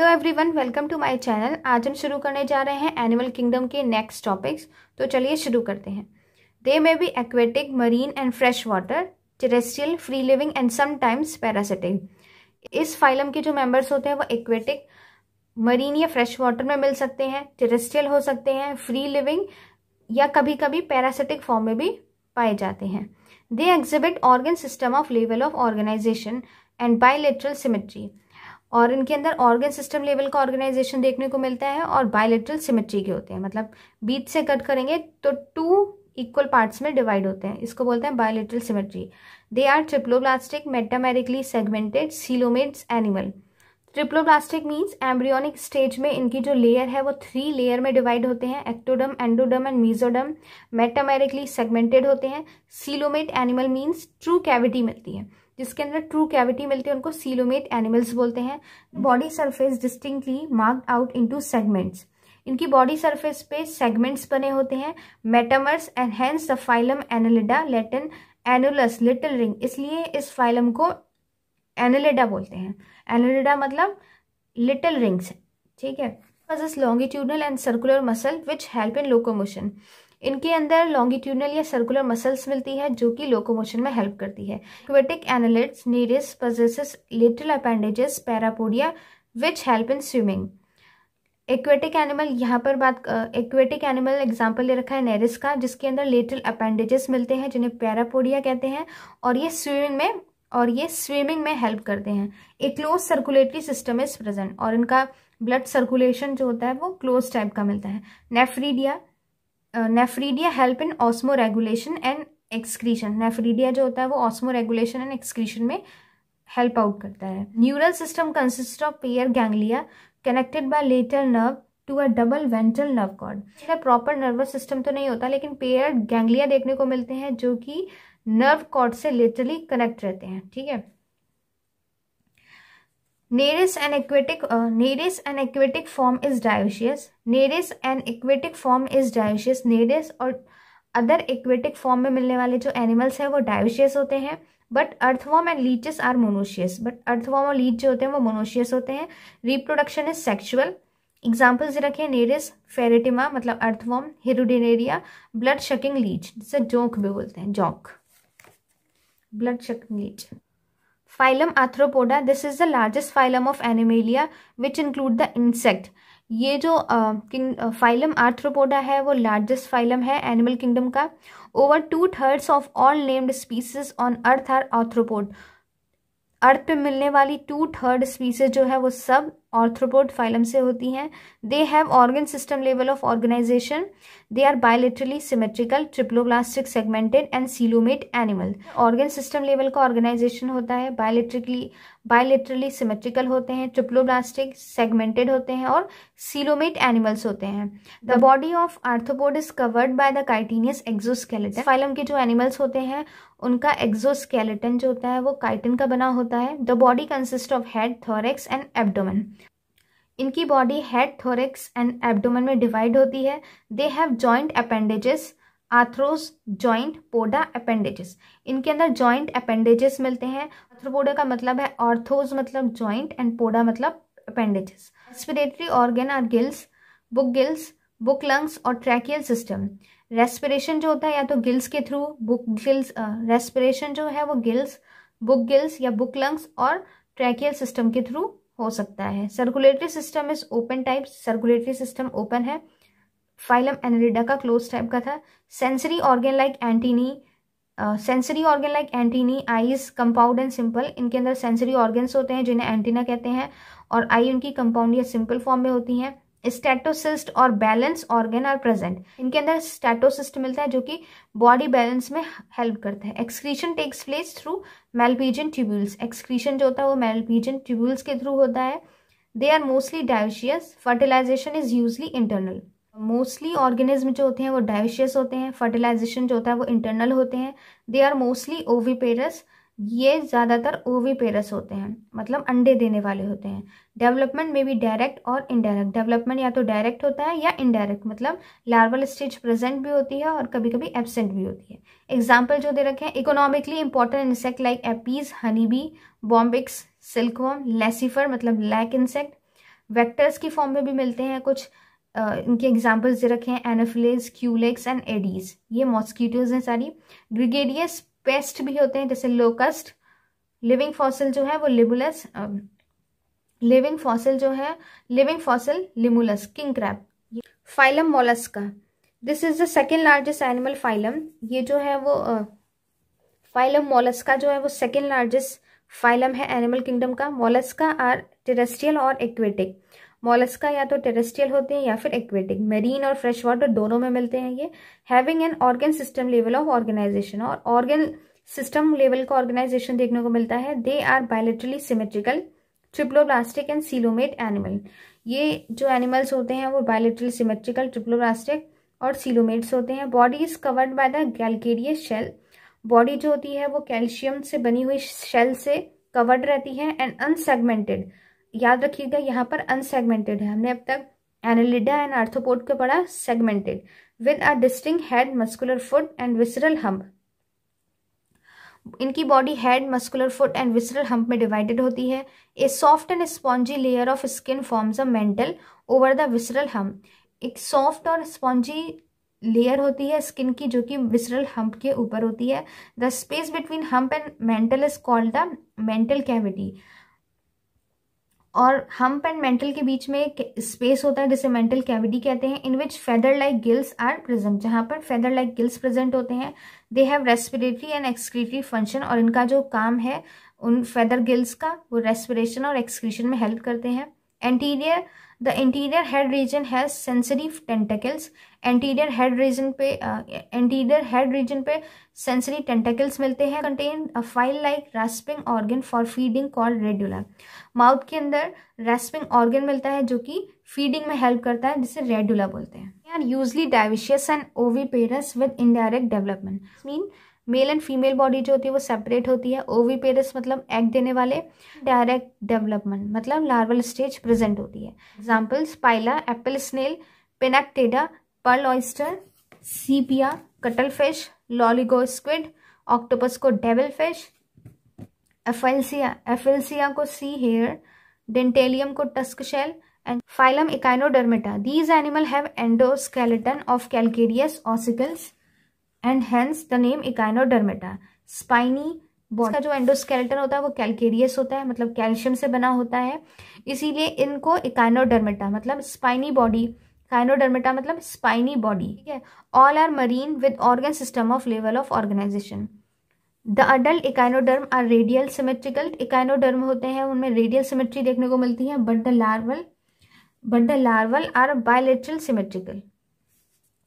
Hello everyone welcome to my channel आज हम शुरू करने जा रहे हैं एनिमल किंगडम के नेक्स्ट टॉपिक्स तो चलिए शुरू करते हैं they may be aquatic marine and fresh water terrestrial free living and sometimes parasitic इस फाइलम के जो मेंबर्स होते हैं वो एक्वेटिक मरीन या फ्रेश वाटर में मिल सकते हैं टेरेस्ट्रियल हो सकते हैं फ्री लिविंग या कभी कभी पैरासिटिक फॉर्म में भी पाए जाते हैं they exhibit organ system of level of organization and bilateral symmetry और इनके अंदर ऑर्गन सिस्टम लेवल का ऑर्गेनाइजेशन देखने को मिलता है और बायोलिट्रल सिमेट्री के होते हैं मतलब बीच से कट करेंगे तो टू इक्वल पार्ट्स में डिवाइड होते हैं इसको बोलते हैं bilateral symmetry they are triploblastic metamerically segmented coelomates animal triploblastic means embryonic stage में इनकी जो लेयर है वो थ्री लेयर में डिवाइड होते हैं ectoderm endoderm and mesoderm metamerically segmented होते हैं coelomate animal means true cavity मिलती है जिसके अंदर ट्रू कैविटी मिलती है उनको सीलोमेट एनिमल्स बोलते हैं body surface distinctly mark out into segments इनकी बॉडी सरफेस पे सेगमेंट्स बने होते हैं metamers and hence the phylum Annelida Latin annulus little ring इसलिए इस फाइलम को एनालिडा बोलते हैं एनालिडा मतलब लिटिल रिंग्स ठीक है longitudinal and circular muscle which help in locomotion इनके अंदर लॉन्गिट्यूडनल या सर्कुलर मसल्स मिलती है जो कि लोकोमोशन में हेल्प करती है aquatic annelids Nereis possesses little appendages parapodia which help in swimming aquatic animal यहाँ पर बात एक्वेटिक एनिमल एग्जाम्पल ले रखा है नेरिस का जिसके अंदर लिटिल अपेंडेजेस मिलते हैं जिन्हें पैरापोडिया कहते हैं और ये स्विमिंग में और ये स्विमिंग में हेल्प करते हैं a closed circulatory system is present और इनका ब्लड सर्कुलेशन जो होता है वो क्लोज टाइप का मिलता है nephridia nephridia help in osmoregulation and excretion nephridia जो होता है वो ऑस्मो रेगुलेशन एंड एक्सक्रीशन में हेल्प आउट करता है neural system consist of pair ganglia connected by lateral nerve to a double ventral nerve cord proper nervous system तो नहीं होता लेकिन पेयर गैंगलिया देखने को मिलते हैं जो कि नर्व कॉर्ड से लिटरली कनेक्ट रहते हैं ठीक है Nereis and aquatic Nereis and aquatic form is dioecious Nereis and aquatic form is dioecious Nereis और अदर एक्वेटिक फॉर्म में मिलने वाले जो एनिमल्स हैं वो डायोशियस होते हैं but earthworm and leeches are monoecious but earthworm और लीच जो होते हैं वो मोनोशियस होते हैं रिप्रोडक्शन इज सेक्शुअल एग्जाम्पल्स रखें नेरिस फेरेटिमा मतलब earthworm Hirudinaria blood sucking leech जिसे जोंक भी बोलते हैं जोंक blood shaknij. Phylum Arthropoda. This is the largest phylum of Animalia which include the insect. ये जो फाइलम आर्थ्रोपोडा है वो लार्जेस्ट फाइलम है एनिमल किंगडम का over two thirds of all named species on earth are arthropod earth पे मिलने वाली to third species जो है वो सब ऑर्थ्रोपोड फाइलम से होती हैं they have organ system level of organization they are bilaterally symmetrical triploblastic segmented and coelomate animal organ system level का ऑर्गेनाइजेशन होता है बायोलिट्रिकली बायोलिट्रली सिमेट्रिकल होते हैं ट्रिप्लोप्लास्टिक सेगमेंटेड होते हैं और सीलोमेट एनिमल्स होते हैं the body of arthropod is covered by the chitinous exoskeleton phylum के जो एनिमल्स होते हैं उनका एक्सोस्केलेटन जो होता है वो काइटन का बना होता है the body consist of head thorax and abdomen इनकी body head thorax and abdomen में डिवाइड होती है they have joint appendages arthros joint poda appendages इनके अंदर जॉइंट अपेंडेजेस मिलते हैं आथ्रोपोडा का मतलब है ऑर्थोज मतलब जॉइंट एंड पोडा मतलब appendages respiratory organ are gills book gills book lungs और ट्रैकियल सिस्टम रेस्पिरेशन जो होता है या तो गिल्स के थ्रू बुक गिल्स रेस्पिरेशन जो है वो गिल्स बुक गिल्स या बुक लंग्स और ट्रैकियल सिस्टम के थ्रू हो सकता है circulatory system is open type circulatory system open है फाइलम एनरिडा का क्लोज टाइप का था sensory organ like antennae sensory organ like antennae eyes compound and simple इनके अंदर सेंसरी ऑर्गेन्स होते हैं जिन्हें एंटीना कहते हैं और आई उनकी कंपाउंड या सिंपल फॉर्म में होती हैं स्टेटोसिस्ट और बैलेंस ऑर्गेन आर प्रेजेंट इनके अंदर स्टेटोसिस्ट मिलता है जो कि बॉडी बैलेंस में हेल्प करता है excretion takes place through Malpighian tubules excretion जो होता है वो मेलपीजन ट्यूब्यूल्स के थ्रू होता है they are mostly dioecious fertilization is usually internal mostly organism जो होते हैं वो डायशियस होते हैं फर्टिलाइजेशन जो होता है वो इंटरनल होते हैं दे आर मोस्टली ओवीपेरस ये ज़्यादातर ओवी पेरस होते हैं मतलब अंडे देने वाले होते हैं डेवलपमेंट में भी डायरेक्ट और इनडायरेक्ट डेवलपमेंट या तो डायरेक्ट होता है या इनडायरेक्ट मतलब लार्वल स्टेज प्रेजेंट भी होती है और कभी कभी एबसेंट भी होती है एग्जाम्पल जो दे रखे हैं economically important insect like Apis honeybee Bombyx silkworm Laccifer मतलब लैक इंसेक्ट वैक्टर्स की फॉर्म में भी मिलते हैं कुछ इनके एग्जाम्पल्स दे रखे हैं एनाफिलिस क्यूलेक्स एंड एडीज ये मॉस्कीटोज हैं सारी ग्रिगेडियस पेस्ट भी होते हैं जैसे लोकस्ट लिविंग फॉसिल जो है वो लिबुलस लिविंग फॉसिल जो है living fossil Limulus king crab phylum Mollusca this is the second largest animal phylum ये जो है वो फाइलम uh, मोलस्का जो है वो सेकेंड लार्जेस्ट फाइलम है एनिमल किंगडम का मोलस्का आर टेरेस्ट्रियल और एक्वेटिक मोलस्का या तो टेरेस्ट्रियल होते हैं या फिर एक्वेटिक मेरीन और फ्रेश वाटर दोनों में मिलते हैं ये having an organ system level of organization और ऑर्गेन सिस्टम लेवल का ऑर्गेनाइजेशन देखने को मिलता है they are bilaterally symmetrical triploblastic and coelomate animal ये जो एनिमल्स होते हैं वो बायोलिटरली सिमेट्रिकल ट्रिप्लोप्लास्टिक और सीलोमेट्स होते हैं body is covered by the calcareous shell body जो होती है वो कैल्शियम से बनी हुई शेल से कवर्ड रहती है एंड अनसेगमेंटेड याद रखिएगा यहाँ पर अनसेगमेंटेड है हमने अब तक एनालिडा एंड आर्थोपोड को पढ़ा segmented with a distinct head muscular foot and visceral hump इनकी body head muscular foot and visceral hump में डिवाइडेड होती है a soft and spongy layer of skin forms a mantle over the visceral hump एक soft और spongy layer होती है skin की जो कि विसरल हम्प के ऊपर होती है the space between hump and mantle is called the mantle cavity और हम्प एंड मेंटल के बीच में एक स्पेस होता है जिसे मेंटल कैविटी कहते हैं in which feather like gills are present जहाँ पर फेदर लाइक गिल्स प्रेजेंट होते हैं they have respiratory and excretory function और इनका जो काम है उन फेदर गिल्स का वो रेस्पिरेशन और एक्सक्रीशन में हेल्प करते हैं anterior the interior head region has sensory tentacles anterior head region पे एंटीरियर हेड रीजन पे सेंसरी टेंटेकल्स मिलते हैं contain file like rasping organ for feeding call radula mouth के अंदर रेस्पिंग ऑर्गन मिलता है जो कि फीडिंग में हेल्प करता है जिसे रेड्यूला बोलते हैं usually dioecious and oviparous with indirect development mean male and female body जो होती है वो सेपरेट होती है ओवी पेरस मतलब एग देने वाले डायरेक्ट डेवलपमेंट मतलब लार्वल स्टेज प्रेजेंट होती है example Pila apple snail Pinctada pearl oyster Sepia cuttlefish Loligo squid octopus को डेबल फिश एफेल्सिया एफेल्सिया को सी हेयर डेंटेलियम को tusk shell and phylum Echinodermata these animal have endoskeleton of calcareous ossicles and hence the name Echinodermata spiny इसका जो endoskeleton होता है वो calcareous होता है मतलब कैल्शियम से बना होता है इसीलिए इनको इकाइनोडर्मेटा मतलब स्पाइनी बॉडी काइनोडर्मेटा मतलब स्पाइनी बॉडी ठीक है all are marine with organ system of level of organization the adult echinoderm are radial symmetrical echinoderm होते हैं उनमें रेडियल सिमेट्री देखने को मिलती है but the larval but the larval are bilateral symmetrical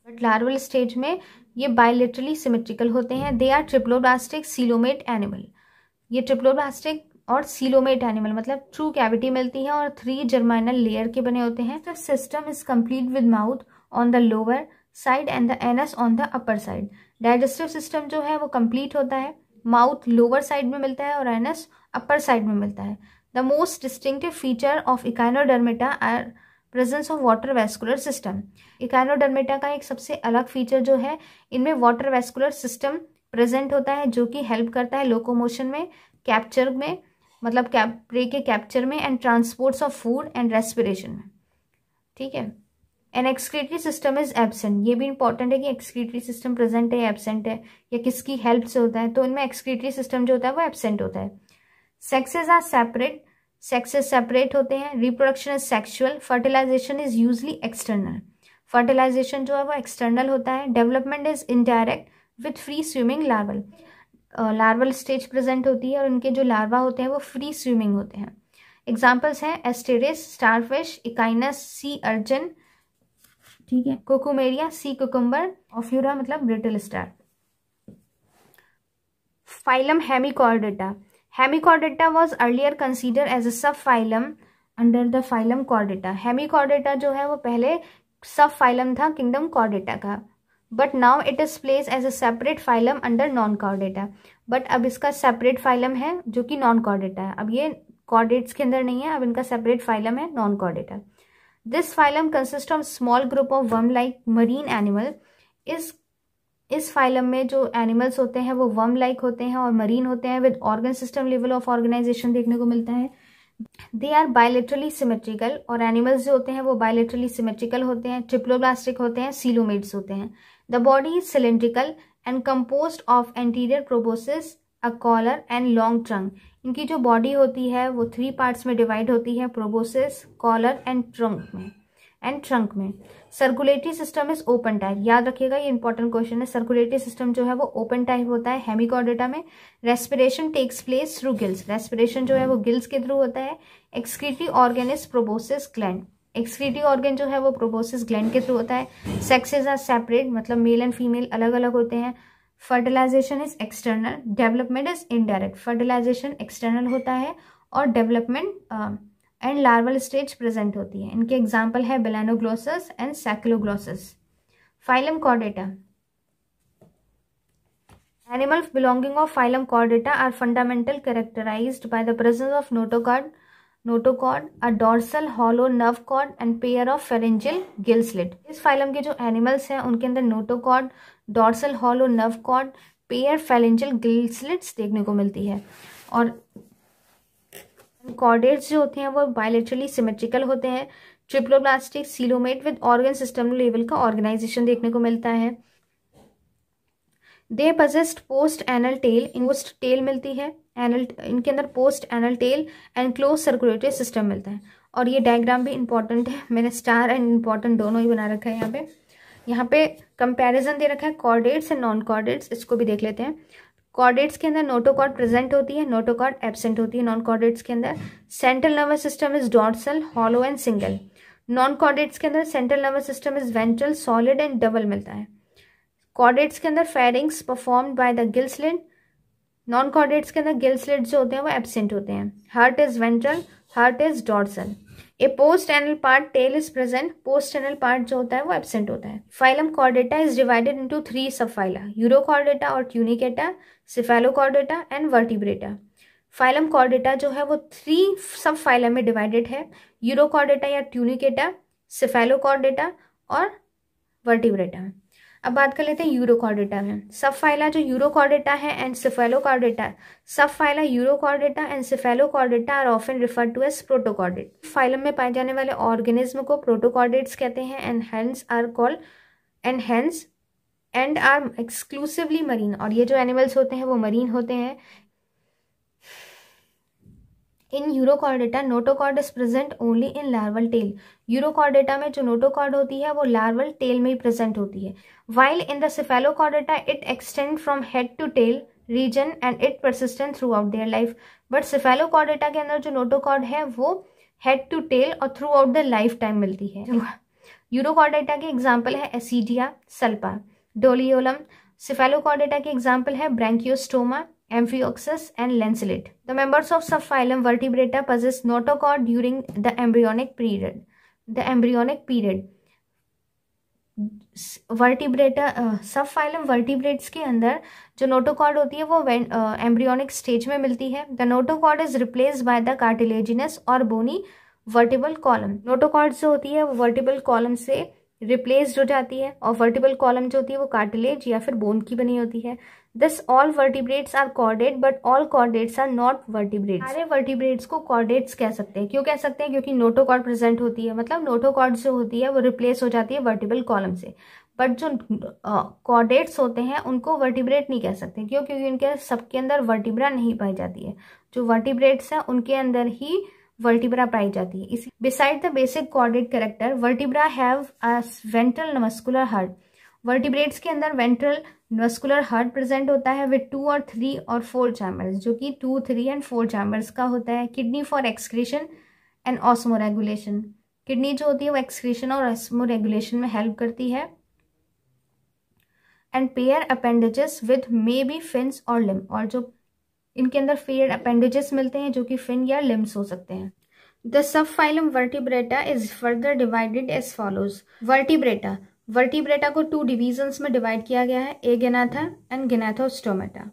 but larval stage में ये bilaterally symmetrical होते हैं they are triploblastic coelomate animal ये ट्रिप्लोब्लास्टिक और सीलोमेट एनिमल मतलब ट्रू कैविटी मिलती है और थ्री जर्माइनल लेयर के बने होते हैं तो system is complete with mouth on the lower side and the anus on the upper side digestive system जो है वो कम्प्लीट होता है माउथ लोअर साइड में मिलता है और एनस अपर साइड में मिलता है the most distinctive feature of Echinodermata are presence of water vascular system Echinodermata का एक सबसे अलग फीचर जो है इनमें वाटर वेस्कुलर सिस्टम प्रेजेंट होता है जो कि हेल्प करता है लोकोमोशन में कैप्चर में मतलब प्रे के कैप्चर में and transports of food and respiration में ठीक है an excretory system is absent ये भी इंपॉर्टेंट है कि एक्सक्रीटरी सिस्टम प्रेजेंट है या एबसेंट है या किसकी हेल्प से होता है तो इनमें एक्सक्रीटरी सिस्टम जो होता है वो एबसेंट होता है sexes are separate sexes separate होते हैं reproduction is sexual fertilization is usually external fertilization जो है वो एक्सटर्नल होता है development is indirect with free swimming larval larval stage present होती है और उनके जो लार्वा होते हैं वो फ्री स्विमिंग होते हैं एग्जाम्पल्स हैं एस्टेरिस स्टारफिश इकाइनस सी अर्जन ठीक है कोकुमेरिया सी कोकुम्बर ऑफ्यूरा मतलब brittle star phylum Hemichordata Hemichordata was earlier consider as a subphylum under the phylum Chordata Hemichordata जो है वो पहले सब फाइलम था किंगडम कॉर्डेटा का but now it is place as a separate phylum under non Chordata but अब इसका separate phylum है जो कि नॉन कॉर्डेटा है अब ये कॉर्डेट्स के अंदर नहीं है अब इनका सेपरेट फाइलम है non Chordata this phylum consist of small group of worm like marine animal इस इस फाइलम में जो एनिमल्स होते हैं वो वर्म लाइक होते हैं और मरीन होते हैं with organ system level of organization देखने को मिलता है दे आर बायोलेट्रली सिमेट्रिकल और एनिमल्स जो होते हैं वो बायोलेट्रली सिमेट्रिकल होते हैं ट्रिप्लोब्लास्टिक होते हैं सीलोमेट्स होते हैं the body is cylindrical and compose of anterior proboscis a collar and long trunk इनकी जो बॉडी होती है वो थ्री पार्ट्स में डिवाइड होती है प्रोबोसिस कॉलर एंड ट्रंक में एंड ट्रंक में circulatory system is open type याद रखिएगा ये इंपॉर्टेंट क्वेश्चन है सर्कुलेटरी सिस्टम जो है वो ओपन टाइप होता है हेमिकॉर्डेटा में respiration takes place through gills respiration जो है वो गिल्स के थ्रू होता है excretive organ is proboscis gland excretive organ जो है वो प्रोबोसिस ग्लैंड के थ्रू होता है सेक्सेज आर सेपरेट मतलब मेल एंड फीमेल अलग अलग होते हैं fertilization is external development is indirect fertilization external होता है और development and larval stage present होती है इनके एग्जांपल है Balanoglossus and Saccoglossus phylum Chordata animal belonging of phylum Chordata are fundamental characterize by the presence of notochord notochord a dorsal hollow nerve cord and pair of pharyngeal gill slit इस phylum के जो animals हैं उनके अंदर notochord dorsal hollow nerve cord pair pharyngeal gill slits देखने को मिलती है और कॉर्डेट्स जो होते हैं वो बायोलेटरली सिमेट्रिकल होते हैं triploblastic coelomate with organ system level का ऑर्गेनाइजेशन देखने को मिलता है they possessed post anal tail इनको टेल मिलती है एनल इनके अंदर post anal tail and close circulatory system मिलता है और ये डायग्राम भी इंपॉर्टेंट है मैंने स्टार एंड इंपॉर्टेंट दोनों ही बना रखा है यहाँ पे यहाँ पे कंपैरिजन दे रखा है कॉर्डेट्स एंड नॉन कॉर्डेट्स इसको भी देख लेते हैं कॉर्डेट्स के अंदर नोटोकॉर्ड प्रेजेंट होती है नोटोकॉर्ड एबसेंट होती है नॉन कॉर्डेट्स के अंदर central nervous system is dorsal hollow and single non chordates के अंदर central nervous system is ventral solid and double मिलता है कॉर्डेट्स के अंदर pharynx perform by the gill non chordates के अंदर गिल जो होते हैं वो एबसेंट होते हैं heart is ventral heart is dorsal a post anal part tail is present post anal part जो होता है वो एबसेंट होता है phylum Chordata is divided into three subphyla Urochordata और Tunicata Cephalochordata and Vertebrata phylum Chordata जो है वो थ्री सब फाइलम में डिवाइडेड है यूरोकॉर्डेटा या ट्यूनिकेटा सिफेलोकॉर्डेटा और वर्टिब्रेटा अब बात कर लेते हैं यूरोकॉर्डेटा में सब फाइला जो यूरोकॉर्डेटा है and Cephalochordata subphyla Urochordata and Cephalochordata are often refer to as protochordate phylum में पाए जाने वाले ऑर्गेनिज्म को प्रोटोकॉर्डेट्स कहते हैं and hence are called and hence and are exclusively marine और ये जो एनिमल्स होते हैं वो मरीन होते हैं in Urochordata notochord is present only in larval tail Urochordata में जो नोटोकॉर्ड होती है वो लार्वल टेल में ही प्रेजेंट होती है while in the Cephalochordata it extend from head to tail region and it persistent throughout their life but Cephalochordata के अंदर जो नोटोकॉर्ड है वो हेड टू टेल और throughout the lifetime मिलती है यूरोकॉर्डेटा के एग्जाम्पल है एसीडिया सल्पा डोलियोलम सिफेलोकॉर्डेटा के एग्जाम्पल है Branchiostoma amphioxus and lanceolate. The members of subphylum Vertebrata possess notochord during the embryonic period. The embryonic period. Vertebrata subphylum vertebrates के अंदर जो notochord होती है वो एम्ब्रियोनिक स्टेज uh, में मिलती है the notochord is replace by the cartilaginous और बोनी वर्टिबल कॉलम नोटोकॉर्ड जो होती है वो वर्टिबल कॉलम से रिप्लेस्ड हो जाती है और वर्टिबल कॉलम जो होती है वो कार्टिलेज या फिर बोन की बनी होती है this all vertebrates are chordate but all chordates are not vertebrate सारे वर्टिब्रेट्स को कॉर्डेट्स कह सकते हैं क्यों कह सकते हैं क्योंकि नोटोकॉर्ड प्रेजेंट होती है मतलब नोटोकॉर्ड जो होती है वो रिप्लेस हो जाती है वर्टिबल कॉलम से बट जो कॉर्डेट्स uh, होते हैं उनको वर्टिब्रेट नहीं कह सकते क्यों क्योंकि उनके सबके अंदर वर्टिब्रा नहीं पाई जाती है जो वर्टिब्रेट्स हैं उनके अंदर ही वर्टिब्रा पाई जाती है इसी beside the basic chordate character vertebra have ventral muscular heart vertebrates के अंदर वेंट्रल वस्कुलर हार्ट प्रेजेंट होता है विथ टू और थ्री और फोर चैम्बर्स जो कि two three and four chambers का होता है kidney for excretion and osmoregulation kidney जो होती है वो एक्सक्रीशन और ऑस्मोरेगुलेशन में हेल्प करती है and pair appendages with may be fins और लिम और जो इनके अंदर पेयर अपेंडेजेस मिलते हैं जो कि फिन या लिम्स हो सकते हैं the subphylum Vertebrata is further divided as follows Vertebrata Vertebrata को टू डिविजन्स में डिवाइड किया गया है Agnatha and Gnathostomata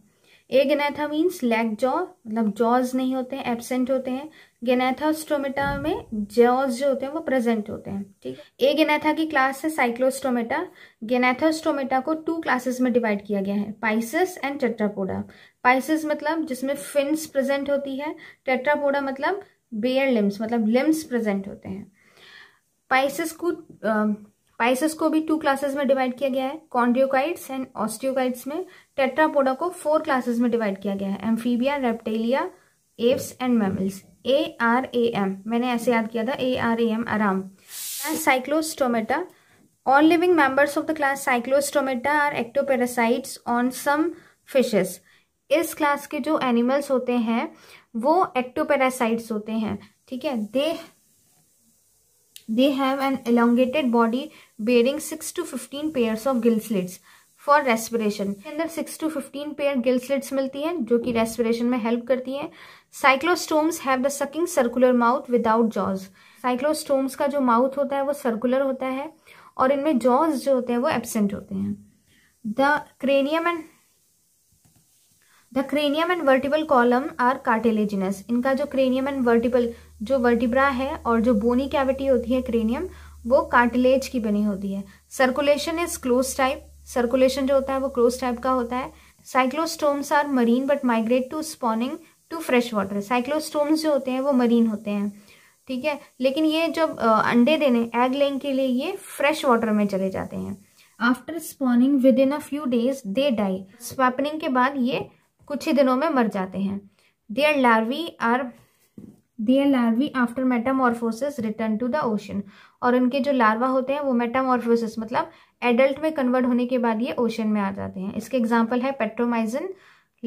Agnatha means lack jaw मतलब जॉज नहीं होते हैं एबसेंट होते हैं गेनेथास्टोमेटा में जॉज जो होते हैं वो प्रेजेंट होते हैं ठीक ए गेनेथा की क्लास है साइक्लोस्टोमेटा गेनेथास्टोमेटा को टू क्लासेस में डिवाइड किया गया है पाइसिस एंड टेट्रापोडा पाइसिस मतलब जिसमें फिन्स प्रेजेंट होती है टेट्रापोडा मतलब बेयर लिम्स मतलब लिम्स प्रेजेंट होते हैं पाइसिस को स्पाइसेस को भी टू क्लासेस में डिवाइड किया गया है कॉन्ड्रियोकाइड्स एंड ऑस्टियोकाइट्स में टेट्रापोडा को फोर क्लासेस में डिवाइड किया गया है Amphibia Reptilia Aves and mammals A R A M मैंने ऐसे याद किया था ए आर ए एम आराम and Cyclostomata all living members of the class Cyclostomata are ectoparasites on some fishes इस क्लास के जो एनिमल्स होते हैं वो एक्टोपेरासाइट्स होते हैं ठीक है they they have an elongated body bearing 6 to 15 pairs of gill slits for respiration के अंदर six to fifteen pair gill slits मिलती हैं जो कि रेस्पिरेशन में हेल्प करती हैं cyclostomes have the sucking circular mouth without jaws cyclostomes का जो माउथ होता है वो सर्कुलर होता है और इनमें जॉज जो होते हैं वो एबसेंट होते हैं the cranium and the cranium and vertebral column are cartilaginous इनका जो क्रेनियम एंड वर्टिबल जो वर्टिब्रा है और जो बोनी कैविटी होती है क्रेनियम वो कार्टिलेज की बनी होती है circulation is close type circulation जो होता है वो क्लोज टाइप का होता है cyclostomes are marine but migrate to spawning to fresh water cyclostomes जो होते हैं वो मरीन होते हैं ठीक है लेकिन ये जब अंडे देने एग लेंग के लिए ये फ्रेश वाटर में चले जाते हैं after spawning within a few days they die spawning के बाद ये कुछ ही दिनों में मर जाते हैं their larvae are their larvae after metamorphosis return to the ocean और उनके जो लार्वा होते हैं वो मेटामॉर्फोसिस मतलब एडल्ट में कन्वर्ट होने के बाद ये ओशन में आ जाते हैं इसके एग्जाम्पल है Petromyzon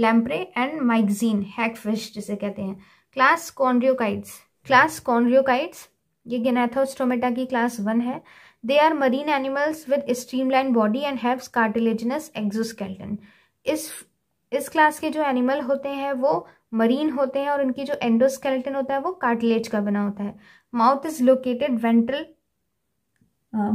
lamprey and Myxine hagfish जिसे कहते हैं क्लास कॉन्ड्रियोकाइट्स क्लास कॉन्ड्रियोकाइट्स ये गेनाथोस्टोमेटा की क्लास वन है they are marine animals with streamline body and haves cartilaginous exoskeleton इस इस क्लास के जो एनिमल होते हैं वो मरीन होते हैं और उनकी जो एंडोस्केलेटन होता है वो कार्टिलेज का बना होता है mouth is located ventral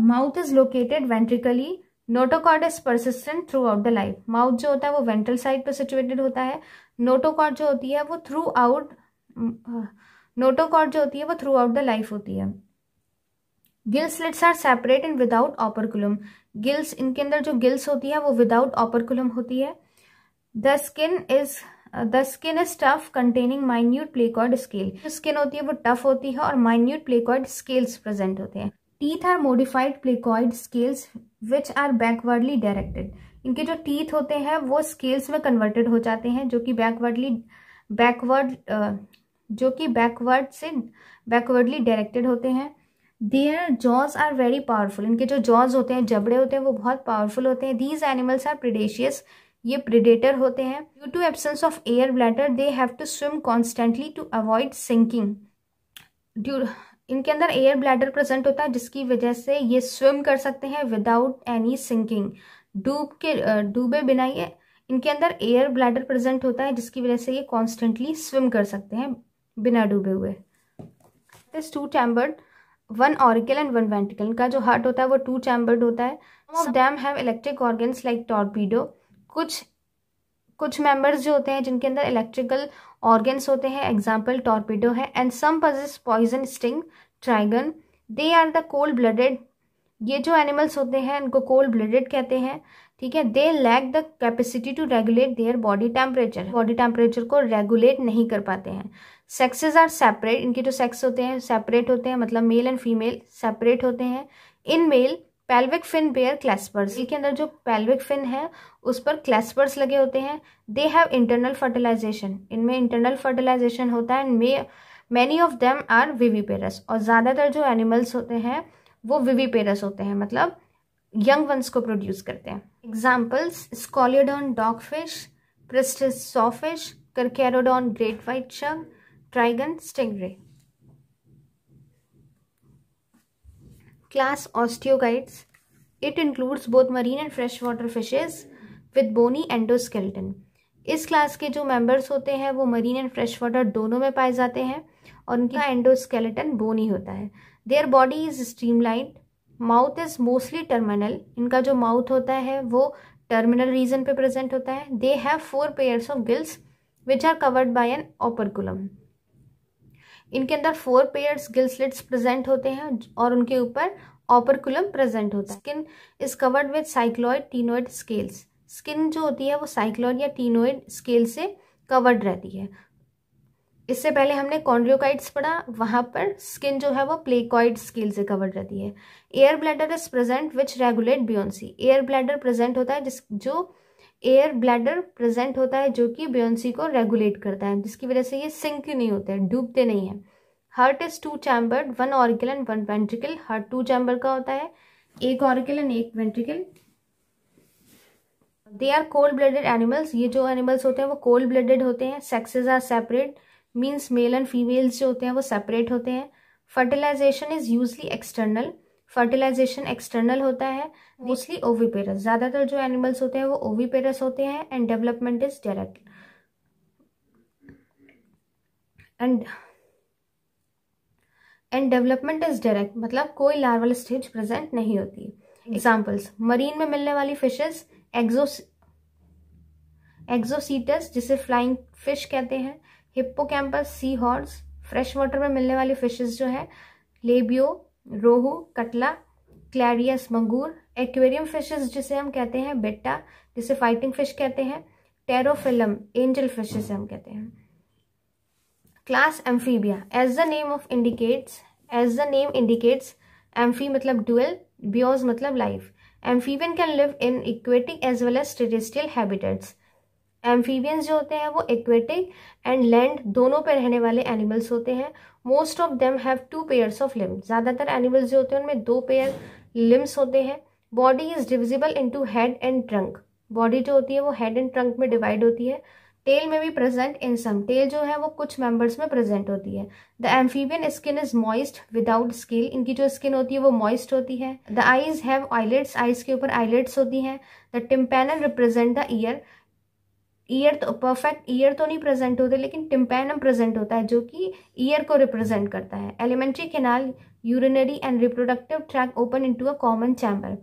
mouth is located ventrally notochord is persistent throughout the life mouth जो होता है वो वेंट्रल साइड पर सिचुएटेड होता है नोटोकॉर्ड जो होती है वो थ्रू आउट नोटोकॉर्ड जो होती है वो थ्रू आउट द लाइफ होती है gills slits are separate and without operculum gills इनके अंदर जो गिल्स होती है वो विदाउट ऑपरकुलम होती है the skin is the skin is tough containing minute placoid scale जो स्किन होती है वो टफ होती है और माइन्यूट प्लेकॉइड स्केल्स प्रेजेंट होते हैं teeth are modified placoid scales which are backwardly directed इनके जो टीथ होते हैं वो स्केल्स में कन्वर्टेड हो जाते हैं जो कि बैकवर्डली बैकवर्ड uh, जो कि बैकवर्ड से बैकवर्डली डायरेक्टेड होते हैं their jaws are very powerful इनके जो जॉज होते हैं जबड़े होते हैं वो बहुत पावरफुल होते हैं दीज एनिमल्स आर प्रिडेशियस ये प्रिडेटर होते हैं due to absence of air bladder they have to swim constantly to avoid sinking due इनके अंदर एयर ब्लैडर प्रेजेंट होता है जिसकी वजह से ये स्विम कर सकते हैं विदाउट एनी सिंकिंग डूब के डूबे बिना ये इनके अंदर एयर ब्लैडर प्रेजेंट होता है जिसकी वजह से ये कॉन्स्टेंटली स्विम कर सकते हैं बिना डूबे हुए this two chambered one auricle and one ventricle इनका जो हार्ट होता है वो टू चैम्बर्ड होता है some have electric organs like torpedo कुछ कुछ मेंबर्स जो होते हैं जिनके अंदर इलेक्ट्रिकल ऑर्गन्स होते हैं एग्जाम्पल टॉर्पिडो है and some possess poison sting trygon they are the cold blooded ये जो एनिमल्स होते हैं इनको कोल्ड ब्लडेड कहते हैं ठीक है they lack the capacity to regulate their body temperature body temperature को रेगुलेट नहीं कर पाते हैं सेक्सेस आर सेपरेट इनके जो सेक्स होते हैं सेपरेट होते हैं मतलब मेल एंड फीमेल सेपरेट होते हैं in male pelvic fin bear claspers के अंदर जो पेल्विक फिन है उस पर क्लैस्पर्स लगे होते हैं दे हैव इंटरनल फर्टिलाइजेशन इनमें इंटरनल फर्टिलाइजेशन होता है and may many of them are viviparous और ज़्यादातर जो एनिमल्स होते हैं वो विवीपेरस होते हैं मतलब यंग वंस को प्रोड्यूस करते हैं examples scoliodon dog fish pristis sawfish carcharodon great white shark trygon stingray class Osteogytes. It includes both marine and freshwater fishes with bony endoskeleton. इस क्लास के जो मेंबर्स होते हैं वो मरीन एंड फ्रेश वाटर दोनों में पाए जाते हैं और उनका एंडोस्केलेटन बोनी होता है their body is streamlined mouth is mostly terminal इनका जो माउथ होता है वो टर्मिनल रीजन पे प्रेजेंट होता है they have four pairs of gills which are covered by an operculum इनके अंदर फोर पेयर्स गिल्सलेट्स प्रेजेंट होते हैं और उनके ऊपर ऑपरकुलम प्रेजेंट होता है skin is covered with cycloid ctenoid scales skin जो होती है वो साइक्लॉइड या टीनोइड स्केल से कवर्ड रहती है इससे पहले हमने कॉन्ड्रियोकाइड्स पढ़ा वहाँ पर स्किन जो है वो प्लेकॉइड स्केल से कवर्ड रहती है air bladder is present which regulate buoyancy air bladder present होता है जिस जो एयर ब्लैडर प्रेजेंट होता है जो कि ब्योन्सी को रेगुलेट करता है जिसकी वजह से ये सिंक नहीं होते हैं डूबते नहीं हैं heart is two chambered one auricle and one ventricle heart two chamber का होता है एक ऑर्किल एंड एक ventricle they are cold blooded animals ये जो एनिमल्स होते हैं वो कोल्ड ब्लडेड होते हैं sexes are separate means male and females जो होते हैं वो सेपरेट होते हैं fertilization is usually external fertilization external होता है मोस्टली ओवीपेरस ज़्यादातर जो एनिमल्स होते हैं वो ओवीपेरस होते हैं and development is direct and and development is direct मतलब कोई लार्वल स्टेज प्रेजेंट नहीं होती एग्जाम्पल्स मरीन में मिलने वाली फिशेज एग्जो एक्जोसीटस जिसे फ्लाइंग फिश कहते हैं campus sea horse fresh water में मिलने वाली फिशेज जो है लेबियो रोहू कटला क्लैरियस मंगूर एक्वेरियम फिशेस जिसे हम कहते हैं बेटा जिसे फाइटिंग फिश कहते हैं टेरोफिलम एंजल फिश जिसे हम कहते हैं class amphibia as the name of indicates as the name indicates amphi मतलब डुअल बियोज मतलब life amphibian can live in aquatic as well as terrestrial habitats amphibians जो होते हैं वो एक्वेटिक एंड लैंड दोनों पे रहने वाले एनिमल्स होते हैं most of them have two pairs of limbs ज़्यादातर एनिमल्स जो होते हैं उनमें दो पेयर लिम्स होते हैं body is divisible into head and trunk बॉडी जो होती है वो हेड एंड ट्रंक में डिवाइड होती है टेल में भी प्रेजेंट इन सम टेल जो है वो कुछ मेंबर्स में प्रेजेंट होती है the amphibian skin is moist without scales इनकी जो स्किन होती है वो मॉइस्ट होती है the eyes have eyelids eyes के ऊपर आईलेट्स होती हैं the tympanum represent the ear ear तो परफेक्ट ईयर तो नहीं प्रेजेंट होते लेकिन टिम्पैनम प्रेजेंट होता है जो कि ईयर को रिप्रेजेंट करता है alimentary canal urinary and reproductive tract open into a common chamber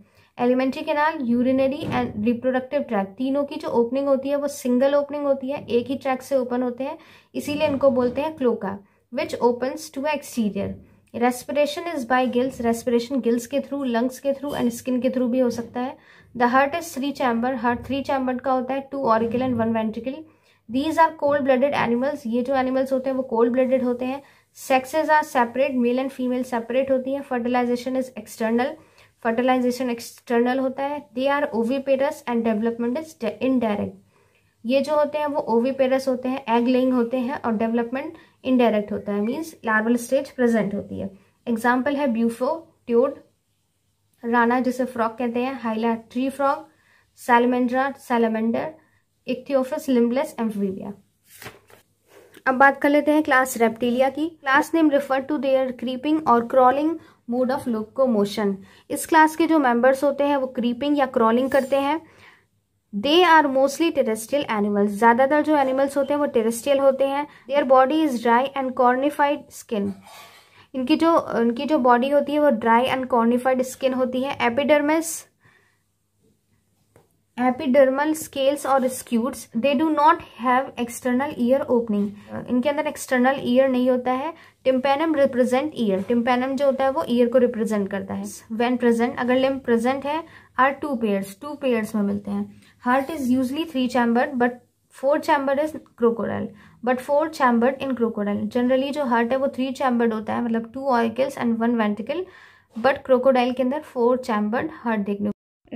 alimentary canal urinary and reproductive tract तीनों की जो ओपनिंग होती है वो सिंगल ओपनिंग होती है एक ही ट्रैक से ओपन होते हैं इसीलिए इनको बोलते हैं cloaca which opens to exterior respiration is by gills respiration gills के थ्रू लंग्स के थ्रू एंड स्किन के थ्रू भी हो सकता है the heart is three chamber heart three chamber का होता है two auricle and one ventricle these are cold blooded animals ये जो एनिमल्स होते हैं वो कोल्ड ब्लडेड होते हैं sexes are separate male and female separate होती है fertilization is external fertilization external होता है they are oviparous and development is indirect ये जो होते हैं वो ओवीपेरस होते हैं एग लेइंग होते हैं और डेवलपमेंट इनडायरेक्ट होता है मीन्स लार्वल स्टेज प्रेजेंट होती है एग्जाम्पल है ब्यूफो ट्यूड राना जिसे फ्रॉक कहते हैं hyla tree frog salamandra salamander ichthyophis limbless amphibia अब बात कर लेते हैं क्लास रेप्टिलिया की class name refer to their creeping और क्रॉलिंग मोड ऑफ मोशन इस क्लास के जो मेंबर्स होते हैं वो क्रीपिंग या क्रॉलिंग करते हैं they are mostly terrestrial animals ज़्यादातर जो एनिमल्स होते हैं वो टेरेस्ट्रियल होते हैं their body is dry and cornified skin इनकी जो इनकी जो बॉडी होती है वो ड्राई एंड कॉर्निफाइड स्किन होती है एपिडर्मस एपिडर्मल स्केल्स और scutes they do not have external ear opening इनके अंदर एक्सटर्नल ईयर नहीं होता है टिम्पेनम रिप्रेजेंट ईयर टिम्पेनम जो होता है वो ईयर को रिप्रेजेंट करता है वेन प्रेजेंट अगर लिम प्रेजेंट है are two pairs two pairs में मिलते हैं heart is usually three chamber but four chamber is crocodile but four chambered in crocodile generally जो हार्ट है वो थ्री चैम्बर्ड होता है मतलब two auricles and one ventricle but crocodile के अंदर फोर चैम्बर्ड हार्ट देखने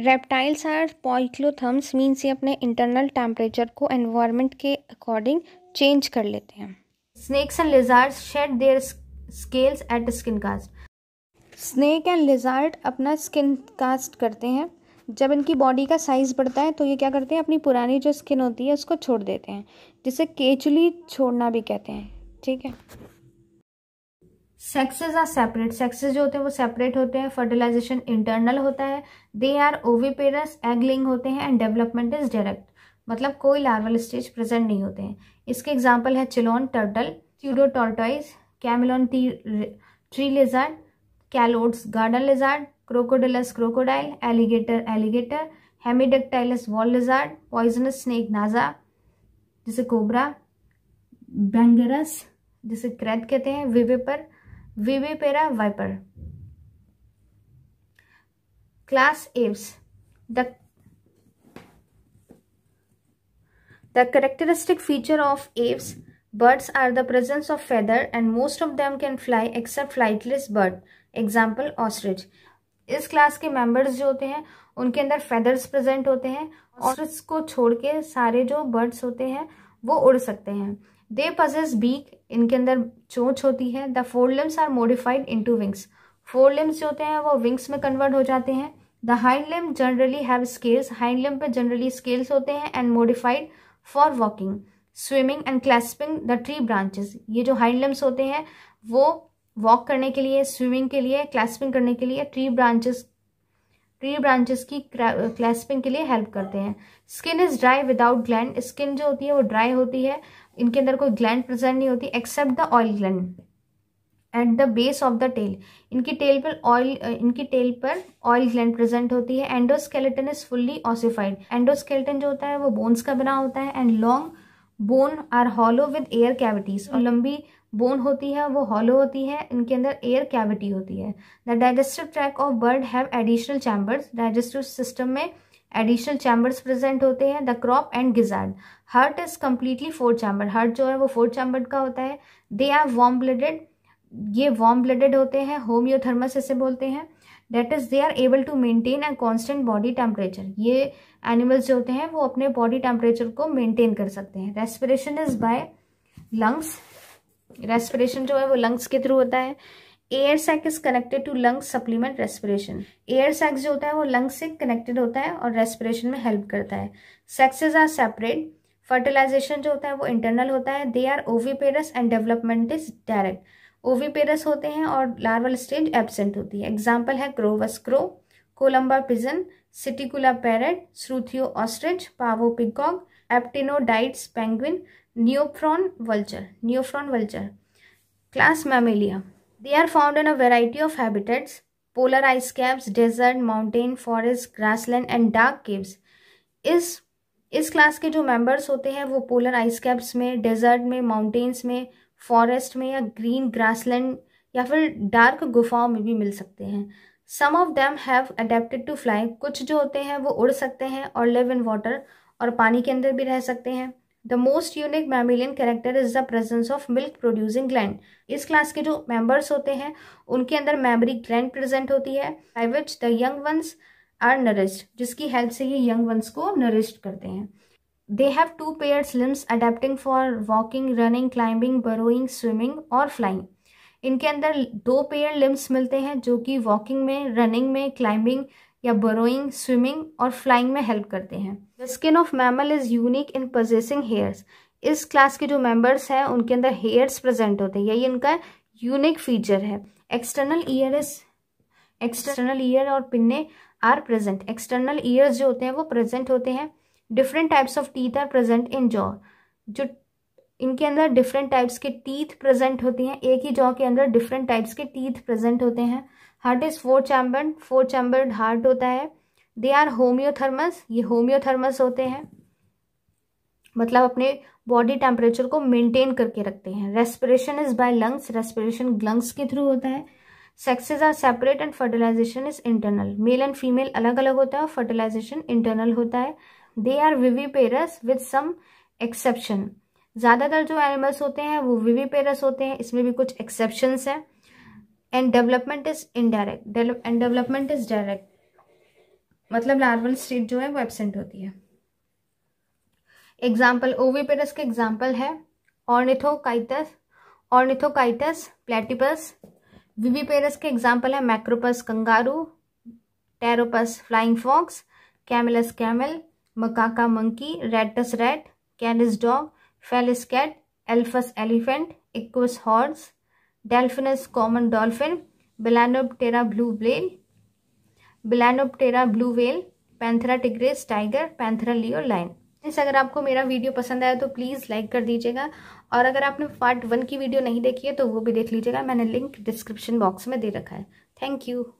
रेप्टाइल्स आर पॉइक्लोथम्स मीन्स ये अपने इंटरनल टेम्परेचर को एनवायरमेंट के अकॉर्डिंग चेंज कर लेते हैं snakes and lizard shed their scales at skin cast snake and lizard अपना स्किन कास्ट करते हैं जब इनकी बॉडी का साइज़ बढ़ता है तो ये क्या करते हैं अपनी पुरानी जो स्किन होती है उसको छोड़ देते हैं जिसे केचुली छोड़ना भी कहते हैं ठीक है सेक्सेस आर सेपरेट सेक्सेस जो होते हैं वो सेपरेट होते हैं फर्टिलाइजेशन इंटरनल होता है दे आर ओवीपेरस एगलिंग होते हैं एंड डेवलपमेंट इज डायरेक्ट मतलब कोई लार्वल स्टेज प्रेजेंट नहीं होते हैं इसके एग्जाम्पल है चिलोन टर्टल ट्यूडो chameleon tree lizard calotes garden lizard crocodilus crocodile alligator alligator hemidactylus wall lizard poisonous snake naza जिसे कोबरा बैंगरस जिसे क्रैद कहते हैं vipera vipera viper class aves the characteristic feature of aves birds are the presence of feather and most of them can fly except flightless bird example ostrich इस class के members जो होते हैं उनके अंदर फेदर्स प्रेजेंट होते हैं और इसको छोड़ के सारे जो बर्ड्स होते हैं वो उड़ सकते हैं दे पजेस बीक इनके अंदर चोच होती है the fore limbs are modified into wings fore limbs जो होते हैं वो विंग्स में कन्वर्ट हो जाते हैं the hind limb generally have scales hind limb पे जनरली स्केल्स होते हैं and modified for walking swimming and clasping the tree branches ये जो हाइंड लिम्स होते हैं वो वॉक करने के लिए स्विमिंग के लिए क्लैस्पिंग करने के लिए ट्री ब्रांचेस ट्री ब्रांचेस की क्लैस्पिंग के लिए हेल्प करते हैं skin is dry without gland skin जो होती है वो ड्राई होती है इनके अंदर कोई ग्लैंड प्रेजेंट नहीं होती except the oil gland at the base of the tail इनकी टेल पर ऑयल इनकी टेल पर ऑयल ग्लैंड प्रेजेंट होती है endoskeleton is fully ossified endoskeleton जो होता है वो बोन्स का बना होता है and long bone are hollow with air cavities और लंबी बोन होती है वो हॉलो होती है इनके अंदर एयर कैविटी होती है the digestive tract of bird have additional chambers digestive system में एडिशनल चैम्बर्स प्रेजेंट होते हैं the crop and gizzard heart is completely four chamber heart जो है वो फोर चैम्बर का होता है दे आर वॉम ब्लडेड ये वॉम ब्लडेड होते हैं होम्योथर्मस इसे बोलते हैं that is they are able to maintain a constant body temperature ये एनिमल्स जो होते हैं वो अपने बॉडी टेम्परेचर को मेनटेन कर सकते हैं respiration is by lungs respiration जो है वो लंग्स के थ्रू होता है air sac is connected to lungs supplement respiration air sac जो होता है वो लंग्स से कनेक्टेड होता है और रेस्पिरेशन में हेल्प करता है सेक्सेज आर सेपरेट फर्टिलाइजेशन जो होता है वो इंटरनल होता है they are oviparous and development is direct oviparous होते हैं और लार्वल स्टेज एबसेंट होती है एग्जाम्पल है corvus crow columba pigeon psittacula parrot struthio ostrich pavo peacock aptenodytes penguin neophron vulture neophron vulture class mammalia they are found in a variety of habitats polar ice caps desert mountain forest grassland and dark caves इस इस class के जो members होते हैं वो polar ice caps में desert में mountains में फॉरेस्ट में या ग्रीन ग्रासलैंड या फिर डार्क गुफाओं में भी मिल सकते हैं some of them have adapted to fly कुछ जो होते हैं वो उड़ सकते हैं और लिव इन वाटर और पानी के अंदर भी रह सकते हैं the most unique mammalian character is the presence of milk producing gland इस क्लास के जो मेंबर्स होते हैं उनके अंदर मैमरी ग्लैंड प्रेजेंट होती है by which the young ones are nourished जिसकी हेल्प से ये यंग वंस को नरिस्ड करते हैं they have two pairs limbs adapting for walking running climbing burrowing swimming और फ्लाइंग इनके अंदर दो पेयर लिम्स मिलते हैं जो कि वॉकिंग में रनिंग में क्लाइंबिंग या बरोइंग स्विमिंग और फ्लाइंग में हेल्प करते हैं the skin of mammal is unique in possessing hairs इस क्लास के जो मेंबर्स हैं उनके अंदर हेयर्स प्रेजेंट होते हैं यही इनका यूनिक फीचर है external ear is external ear और pinnae are present external years जो होते हैं वो प्रेजेंट होते हैं different types of teeth are present in jaw जो इनके अंदर डिफरेंट टाइप्स के टीथ प्रेजेंट होती हैं एक ही जॉ के अंदर डिफरेंट टाइप्स के टीथ प्रेजेंट होते हैं heart is four chambered four chambered heart होता है दे आर होम्योथर्मस ये होम्योथर्मस होते हैं मतलब अपने बॉडी टेम्परेचर को मेंटेन करके रखते हैं respiration is by lungs respiration lungs के थ्रू होता है sexes are separate and fertilization is internal male and female अलग अलग होता है और फर्टिलाइजेशन इंटरनल होता है they are viviparous with some exception ज़्यादातर जो एनिमल्स होते हैं वो विवीपेरस होते हैं इसमें भी कुछ एक्सेप्शन हैं and development is indirect and development is direct मतलब लार्वल स्टेट जो है वो एबसेंट होती है एग्जाम्पल ओवीपेरस के एग्जाम्पल है ऑर्निथोकाइटस ऑर्निथोकाइटस प्लेटिपस विवीपेरस के एग्जाम्पल है Macropus kangaroo Pteropus flying fox Camelus camel Macaca monkey Rattus rat Canis dog Felis cat Elephas elephant Equus horse Delphinus common dolphin Balaenoptera blue whale Balaenoptera blue whale Panthera tigris tiger Panthera leo lion इस अगर आपको मेरा video पसंद आया तो please like कर दीजिएगा और अगर आपने पार्ट वन की वीडियो नहीं देखी है तो वो भी देख लीजिएगा मैंने लिंक डिस्क्रिप्शन बॉक्स में दे रखा है थैंक यू